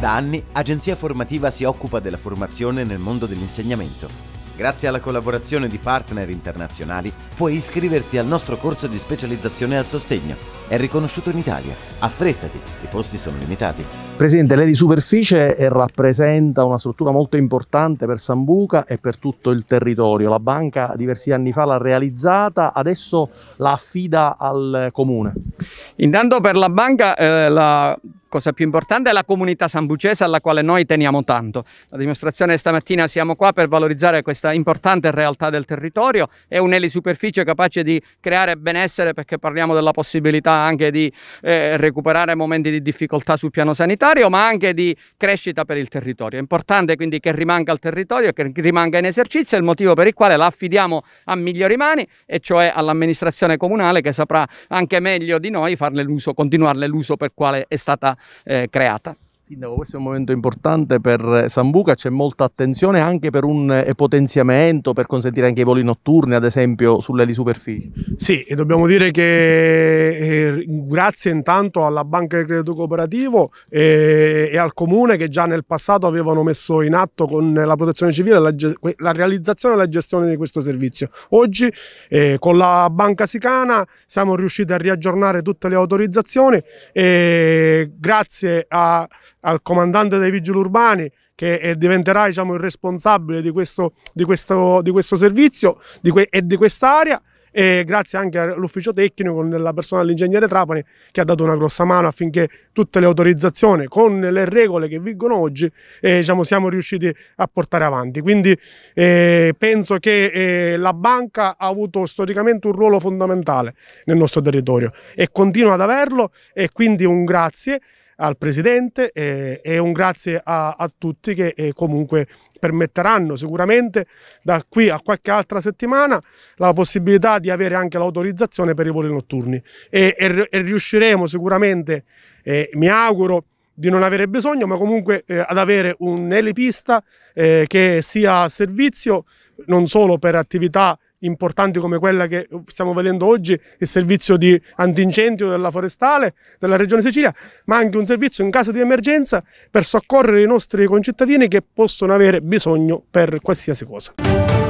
Da anni Agenzia Formativa si occupa della formazione nel mondo dell'insegnamento. Grazie alla collaborazione di partner internazionali puoi iscriverti al nostro corso di specializzazione al sostegno. È riconosciuto in Italia. Affrettati, i posti sono limitati. Presidente, lei di superficie eh, rappresenta una struttura molto importante per Sambuca e per tutto il territorio. La banca diversi anni fa l'ha realizzata, adesso la affida al comune. Intanto per la banca eh, la cosa più importante è la comunità sambucese alla quale noi teniamo tanto. La dimostrazione stamattina siamo qua per valorizzare questa importante realtà del territorio, è un'elisuperficie capace di creare benessere perché parliamo della possibilità anche di eh, recuperare momenti di difficoltà sul piano sanitario, ma anche di crescita per il territorio. È importante quindi che rimanga al territorio, che rimanga in esercizio, è il motivo per il quale la affidiamo a migliori mani, e cioè all'amministrazione comunale che saprà anche meglio di noi farne l'uso, continuarle l'uso per quale è stata eh, creata. Sindaco, questo è un momento importante per eh, Sambuca, c'è molta attenzione anche per un eh, potenziamento, per consentire anche i voli notturni, ad esempio, sulle superfici. Sì, e dobbiamo dire che eh, grazie intanto alla Banca del Credito Cooperativo eh, e al Comune che già nel passato avevano messo in atto con la protezione civile la, la realizzazione e la gestione di questo servizio. Oggi eh, con la Banca Sicana siamo riusciti a riaggiornare tutte le autorizzazioni e eh, grazie a al comandante dei vigili urbani che diventerà diciamo, il responsabile di questo, di questo, di questo servizio di que e di quest'area e grazie anche all'ufficio tecnico nella persona dell'ingegnere Trapani che ha dato una grossa mano affinché tutte le autorizzazioni con le regole che vigono oggi eh, diciamo, siamo riusciti a portare avanti quindi eh, penso che eh, la banca ha avuto storicamente un ruolo fondamentale nel nostro territorio e continua ad averlo e quindi un grazie al Presidente e, e un grazie a, a tutti che comunque permetteranno sicuramente da qui a qualche altra settimana la possibilità di avere anche l'autorizzazione per i voli notturni e, e, e riusciremo sicuramente, mi auguro, di non avere bisogno, ma comunque eh, ad avere un'elipista eh, che sia a servizio non solo per attività importanti come quella che stiamo vedendo oggi, il servizio di antincendio della forestale della Regione Sicilia, ma anche un servizio in caso di emergenza per soccorrere i nostri concittadini che possono avere bisogno per qualsiasi cosa.